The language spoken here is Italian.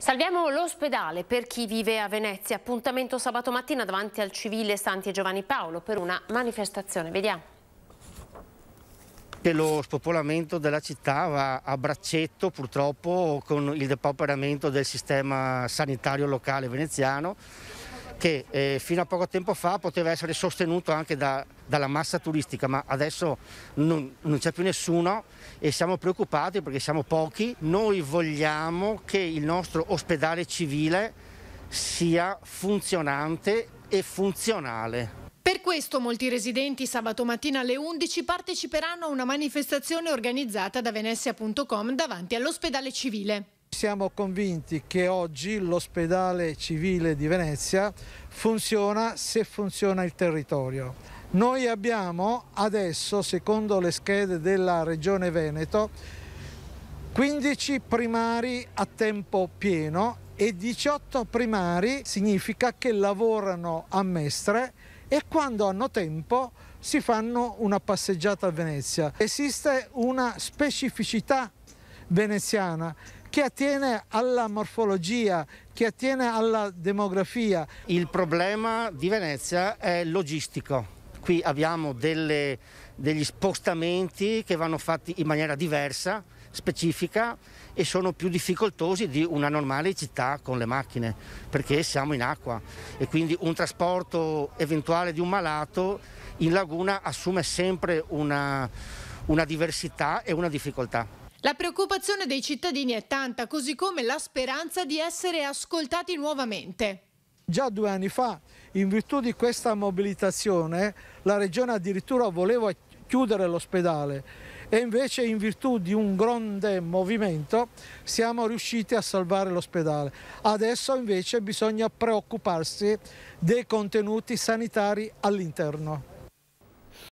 Salviamo l'ospedale per chi vive a Venezia. Appuntamento sabato mattina davanti al civile Santi e Giovanni Paolo per una manifestazione. Vediamo lo spopolamento della città va a braccetto purtroppo con il depauperamento del sistema sanitario locale veneziano che eh, fino a poco tempo fa poteva essere sostenuto anche da, dalla massa turistica, ma adesso non, non c'è più nessuno e siamo preoccupati perché siamo pochi. Noi vogliamo che il nostro ospedale civile sia funzionante e funzionale. Per questo molti residenti sabato mattina alle 11 parteciperanno a una manifestazione organizzata da venezia.com davanti all'ospedale civile siamo convinti che oggi l'ospedale civile di Venezia funziona se funziona il territorio. Noi abbiamo adesso, secondo le schede della Regione Veneto, 15 primari a tempo pieno e 18 primari significa che lavorano a Mestre e quando hanno tempo si fanno una passeggiata a Venezia. Esiste una specificità veneziana che attiene alla morfologia, che attiene alla demografia. Il problema di Venezia è logistico. Qui abbiamo delle, degli spostamenti che vanno fatti in maniera diversa, specifica e sono più difficoltosi di una normale città con le macchine perché siamo in acqua e quindi un trasporto eventuale di un malato in laguna assume sempre una, una diversità e una difficoltà. La preoccupazione dei cittadini è tanta, così come la speranza di essere ascoltati nuovamente. Già due anni fa, in virtù di questa mobilitazione, la Regione addirittura voleva chiudere l'ospedale e invece in virtù di un grande movimento siamo riusciti a salvare l'ospedale. Adesso invece bisogna preoccuparsi dei contenuti sanitari all'interno.